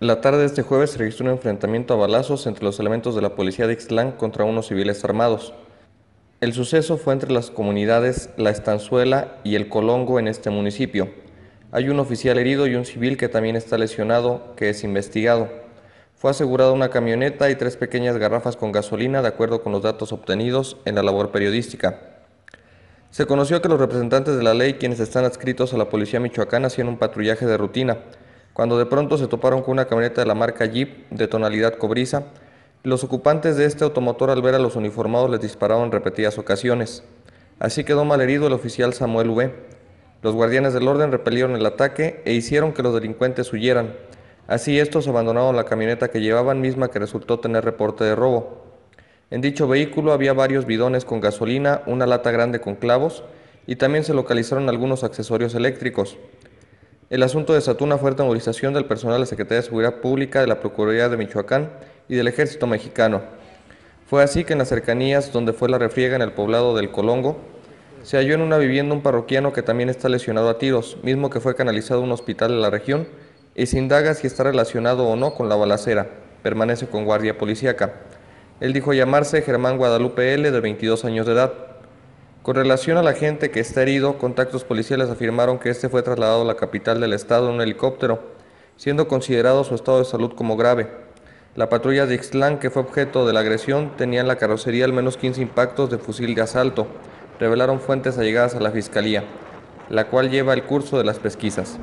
La tarde de este jueves se registró un enfrentamiento a balazos entre los elementos de la policía de Ixtlán contra unos civiles armados. El suceso fue entre las comunidades La Estanzuela y El Colongo en este municipio. Hay un oficial herido y un civil que también está lesionado, que es investigado. Fue asegurada una camioneta y tres pequeñas garrafas con gasolina, de acuerdo con los datos obtenidos en la labor periodística. Se conoció que los representantes de la ley, quienes están adscritos a la Policía Michoacana, hacían un patrullaje de rutina cuando de pronto se toparon con una camioneta de la marca Jeep de tonalidad cobriza. Los ocupantes de este automotor al ver a los uniformados les dispararon en repetidas ocasiones. Así quedó malherido el oficial Samuel V. Los guardianes del orden repelieron el ataque e hicieron que los delincuentes huyeran. Así estos abandonaron la camioneta que llevaban misma que resultó tener reporte de robo. En dicho vehículo había varios bidones con gasolina, una lata grande con clavos y también se localizaron algunos accesorios eléctricos. El asunto desató una fuerte movilización del personal de la Secretaría de Seguridad Pública de la Procuraduría de Michoacán y del Ejército Mexicano. Fue así que en las cercanías donde fue la refriega en el poblado del Colongo, se halló en una vivienda un parroquiano que también está lesionado a tiros, mismo que fue canalizado a un hospital de la región, y se indaga si está relacionado o no con la balacera. Permanece con guardia policíaca. Él dijo llamarse Germán Guadalupe L., de 22 años de edad. Con relación a la gente que está herido, contactos policiales afirmaron que este fue trasladado a la capital del estado en un helicóptero, siendo considerado su estado de salud como grave. La patrulla de Ixtlán, que fue objeto de la agresión, tenía en la carrocería al menos 15 impactos de fusil de asalto, revelaron fuentes allegadas a la fiscalía, la cual lleva el curso de las pesquisas.